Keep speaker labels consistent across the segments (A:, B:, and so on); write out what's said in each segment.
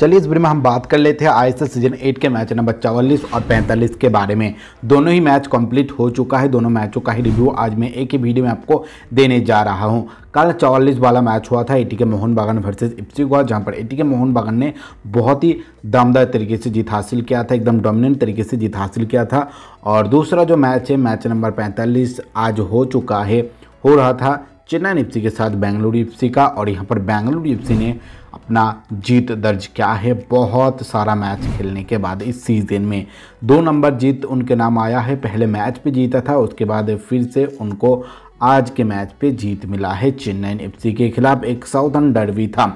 A: चलिए इस वीडियो में हम बात कर लेते हैं आई सीजन एट के मैच नंबर चौवालीस और पैंतालीस के बारे में दोनों ही मैच कंप्लीट हो चुका है दोनों मैचों का ही रिव्यू आज मैं एक ही वीडियो में आपको देने जा रहा हूँ कल चौवालीस वाला मैच हुआ था एटी के मोहन बागान वर्सेज इप्सी गोवा जहाँ पर एटी के मोहन बागान ने बहुत ही दमदार तरीके से जीत हासिल किया था एकदम डोमिनेंट तरीके से जीत हासिल किया था और दूसरा जो मैच है मैच नंबर पैंतालीस आज हो चुका है हो रहा था चेन्नई एफ के साथ बेंगलुरु एफ का और यहाँ पर बेंगलुरु एफ ने अपना जीत दर्ज किया है बहुत सारा मैच खेलने के बाद इस सीज़न में दो नंबर जीत उनके नाम आया है पहले मैच पे जीता था उसके बाद फिर से उनको आज के मैच पे जीत मिला है चेन्नई एफ के खिलाफ एक साउथन डरबी था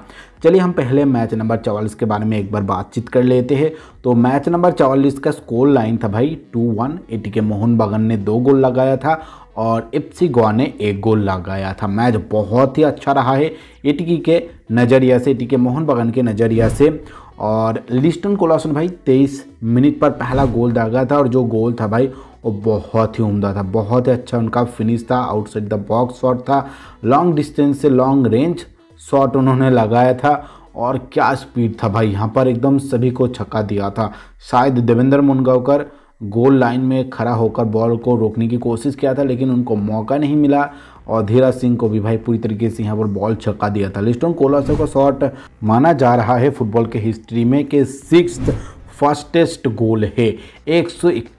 A: चलिए हम पहले मैच नंबर चवालीस के बारे में एक बार बातचीत कर लेते हैं तो मैच नंबर चवालीस का स्कोर लाइन था भाई टू वन एटी के मोहन बगन ने दो गोल लगाया था और गोवा ने एक गोल लगाया था मैच बहुत ही अच्छा रहा है इटकी के नज़रिया से इटकी मोहन बगन के नज़रिया से और लिस्टन कोलासन भाई 23 मिनट पर पहला गोल दागा था और जो गोल था भाई वो बहुत ही उम्दा था बहुत ही अच्छा उनका फिनिश था आउटसाइड द बॉक्स शॉट था लॉन्ग डिस्टेंस से लॉन्ग रेंज शॉट उन्होंने लगाया था और क्या स्पीड था भाई यहाँ पर एकदम सभी को छक्का दिया था शायद देवेंद्र मुनगावकर गोल लाइन में खड़ा होकर बॉल को रोकने की कोशिश किया था लेकिन उनको मौका नहीं मिला और धीरा सिंह को भी भाई पूरी तरीके से यहाँ पर बॉल छक्का दिया था लिस्टोन कोलासो का शॉट माना जा रहा है फुटबॉल के हिस्ट्री में कि सिक्स फास्टेस्ट गोल है एक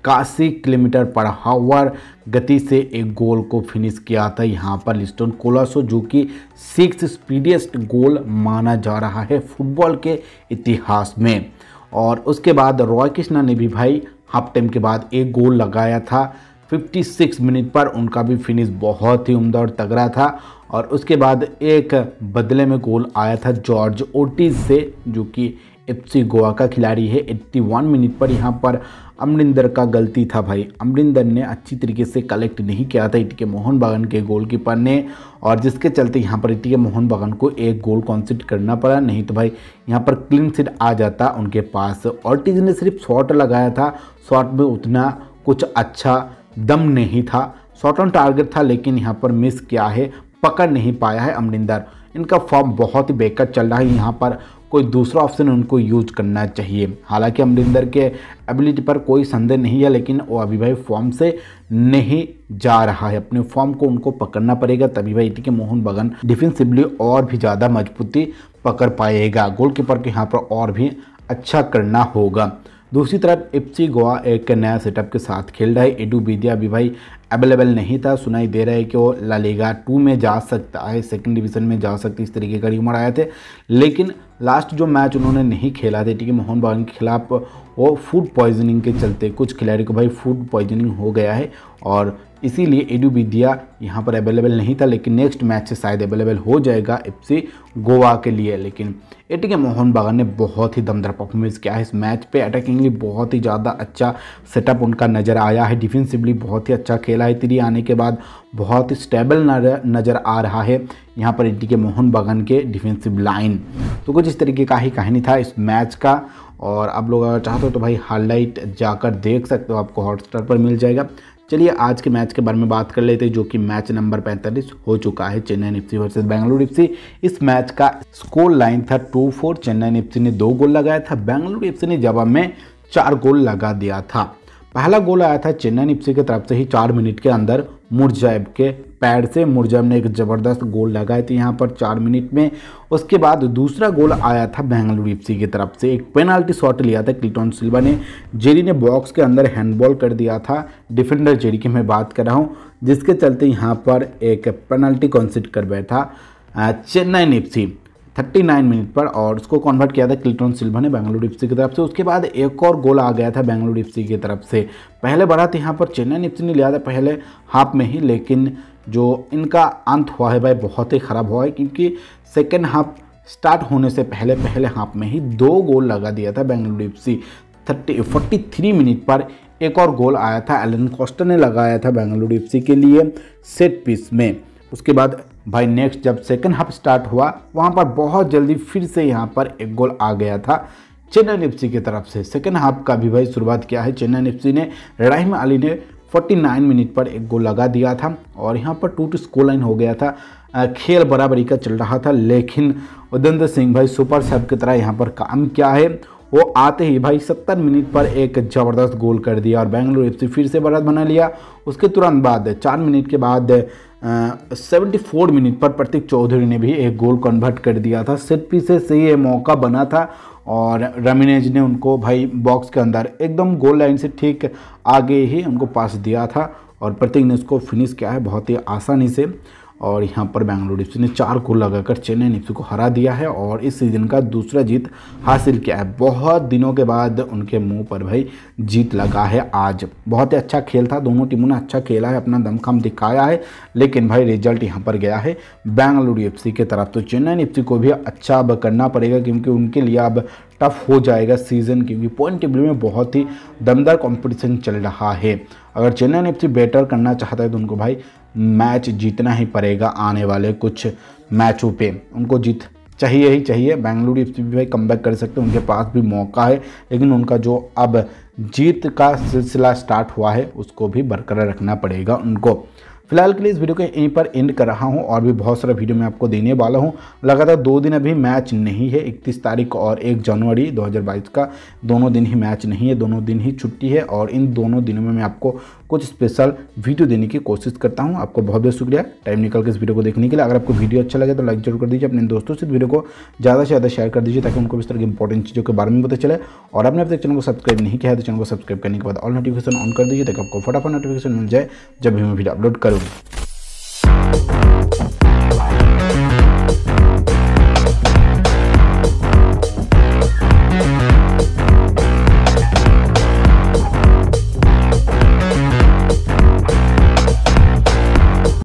A: किलोमीटर पर हावर गति से एक गोल को फिनिश किया था यहाँ पर लिस्टोन कोलासो जो कि सिक्स स्पीडियस्ट गोल माना जा रहा है फुटबॉल के इतिहास में और उसके बाद रॉय कृष्णा ने भी भाई हाफ टाइम के बाद एक गोल लगाया था 56 मिनट पर उनका भी फिनिश बहुत ही उमदा और तगड़ा था और उसके बाद एक बदले में गोल आया था जॉर्ज ओटीज से जो कि एफसी गोवा का खिलाड़ी है एट्टी वन मिनट पर यहाँ पर अमरिंदर का गलती था भाई अमरिंदर ने अच्छी तरीके से कलेक्ट नहीं किया था इटके मोहन बागन के गोलकीपर ने और जिसके चलते यहाँ पर इटके मोहन बागन को एक गोल कॉन्सिट करना पड़ा नहीं तो भाई यहाँ पर क्लीन सिट आ जाता उनके पास ऑर्टिज ने सिर्फ शॉट लगाया था शॉट में उतना कुछ अच्छा दम नहीं था शॉर्ट ऑन टारगेट था लेकिन यहाँ पर मिस किया है पकड़ नहीं पाया है अमरिंदर इनका फॉर्म बहुत ही बेकार चल रहा है यहाँ पर कोई दूसरा ऑप्शन उनको यूज करना चाहिए हालांकि अमरिंदर के एबिलिटी पर कोई संदेह नहीं है लेकिन वो अभी भाई फॉर्म से नहीं जा रहा है अपने फॉर्म को उनको पकड़ना पड़ेगा तभी भाई के e मोहन बगन डिफेंसिवली और भी ज़्यादा मजबूती पकड़ पाएगा गोलकीपर के यहाँ पर और भी अच्छा करना होगा दूसरी तरफ एफसी e गोवा एक नया सेटअप के साथ खेल रहा है एडू बीदिया भी भाई अवेलेबल नहीं था सुनाई दे रहा है कि वो लालीगा टू में जा सकता है सेकंड डिवीज़न में जा सकते इस तरीके का र्यूमर आए थे लेकिन लास्ट जो मैच उन्होंने नहीं खेला था ठीक है मोहन बागान के खिलाफ वो फूड पॉइजनिंग के चलते कुछ खिलाड़ी को भाई फूड पॉइजनिंग हो गया है और इसीलिए विद्या यहाँ पर अवेलेबल नहीं था लेकिन नेक्स्ट मैच से शायद अवेलेबल हो जाएगा एफसी गोवा के लिए लेकिन टी के मोहन बागान ने बहुत ही दमदार परफॉर्मेंस किया है इस मैच पे अटैकिंगली बहुत ही ज़्यादा अच्छा सेटअप उनका नज़र आया है डिफेंसिवली बहुत ही अच्छा खेला है तिरी आने के बाद बहुत ही स्टेबल नज़र आ रहा है यहाँ पर एटी के मोहन बागान के डिफेंसिव लाइन तो कुछ इस तरीके का ही कहानी था इस मैच का और आप लोग अगर चाहते हो तो भाई हाईलाइट जाकर देख सकते हो आपको हॉटस्टार पर मिल जाएगा चलिए आज के मैच के बारे में बात कर लेते हैं जो कि मैच नंबर 45 हो चुका है Chennai F versus Bengaluru F इस मैच का स्कोर लाइन था टू फोर चेन्नई एफ ने दो गोल लगाया था बेंगलुरु एफ ने जवाब में चार गोल लगा दिया था पहला गोल आया था चेन्नई निप्सी की तरफ से ही चार मिनट के अंदर मुरजैब के पैर से मुरजैब ने एक ज़बरदस्त गोल लगाए थे यहाँ पर चार मिनट में उसके बाद दूसरा गोल आया था बेंगलुरु एफसी की तरफ से एक पेनल्टी शॉट लिया था क्लिटॉन सिल्वा ने जेरी ने बॉक्स के अंदर हैंडबॉल कर दिया था डिफेंडर जेरी की मैं बात कर रहा हूँ जिसके चलते यहाँ पर एक पेनल्टी कॉन्सिट कर बैठा चेन्नई निप्सी 39 मिनट पर और उसको कन्वर्ट किया था क्लिटन सिल्वर ने बेंगलुरु एफ की तरफ से उसके बाद एक और गोल आ गया था बेंगलुरु एफ की तरफ से पहले बढ़ा था तो यहाँ पर चेन्नई एफ ने लिया था पहले हाफ में ही लेकिन जो इनका अंत हुआ है भाई बहुत ही ख़राब हुआ है क्योंकि सेकेंड हाफ स्टार्ट होने से पहले पहले हाफ में ही दो गोल लगा दिया था Bengaluru F C thirty forty three minute पर एक और गोल आया था एलन कॉस्टर ने लगाया था बेंगलुरु एफ के लिए सेट पीस में उसके बाद भाई नेक्स्ट जब सेकेंड हाफ स्टार्ट हुआ वहाँ पर बहुत जल्दी फिर से यहाँ पर एक गोल आ गया था चेन्नई एफ की तरफ से सेकेंड हाफ का भी भाई शुरुआत किया है चेन्नई एफ ने रहीम अली ने 49 मिनट पर एक गोल लगा दिया था और यहाँ पर टू टू स्कोर लाइन हो गया था खेल बराबरी का चल रहा था लेकिन उदेंद्र सिंह भाई सुपर सब की तरह यहाँ पर काम किया है वो आते ही भाई 70 मिनट पर एक ज़बरदस्त गोल कर दिया और बेंगलुरु एफ फिर से बढ़त बना लिया उसके तुरंत बाद चार मिनट के बाद सेवेंटी फोर मिनट पर प्रतीक चौधरी ने भी एक गोल कन्वर्ट कर दिया था सेट पी से ही ये मौका बना था और रमिनेज ने उनको भाई बॉक्स के अंदर एकदम गोल लाइन से ठीक आगे ही उनको पास दिया था और प्रतीक ने उसको फिनिश किया है बहुत ही आसानी से और यहाँ पर बेंगलुरु एफ ने चार को लगाकर चेन्नई एफ को हरा दिया है और इस सीज़न का दूसरा जीत हासिल किया है बहुत दिनों के बाद उनके मुंह पर भाई जीत लगा है आज बहुत ही अच्छा खेल था दोनों टीमों ने अच्छा खेला है अपना दमखम दिखाया है लेकिन भाई रिजल्ट यहाँ पर गया है बेंगलुरु एफ की तरफ तो चेन्नई एफ को भी अच्छा अब करना पड़ेगा क्योंकि उनके लिए अब टफ हो जाएगा सीज़न क्योंकि पॉइंट टेबल में बहुत ही दमदार कॉम्पिटिशन चल रहा है अगर चेन्नई एफ बेटर करना चाहता है तो उनको भाई मैच जीतना ही पड़ेगा आने वाले कुछ मैचों पे उनको जीत चाहिए ही चाहिए बेंगलुरु एफ भी भाई कम कर सकते हैं उनके पास भी मौका है लेकिन उनका जो अब जीत का सिलसिला स्टार्ट हुआ है उसको भी बरकरार रखना पड़ेगा उनको फिलहाल के लिए इस वीडियो को यहीं पर एंड कर रहा हूँ और भी बहुत सारा वीडियो मैं आपको देने वाला हूँ लगातार दो दिन अभी मैच नहीं है इकतीस तारीख और एक जनवरी 2022 का दोनों दिन ही मैच नहीं है दोनों दिन ही छुट्टी है और इन दोनों दिनों में मैं आपको कुछ स्पेशल वीडियो देने की कोशिश करता हूँ आपको बहुत बहुत शुक्रिया टाइम निकल के इस वीडियो को देखने के लिए अगर आपको वीडियो अच्छा लगे तो लाइक जरूर कर दीजिए अपने दोस्तों से वीडियो को ज़्यादा से ज़्यादा शेयर कर दीजिए ताकि उनको इस तरह की इंपॉर्टेंट चीज़ों के बारे में पता चले और आपने अब तक चैनल को सब्सक्राइब नहीं किया है तो चैनल को सब्सक्राइब करने के बाद ऑल नोटिफिकेशन ऑन कर दीजिए ताकि आपको फटाफट नोटिफिकेशन मिल जाए जब भी मैं वीडियो अपलोड कर istiyorum.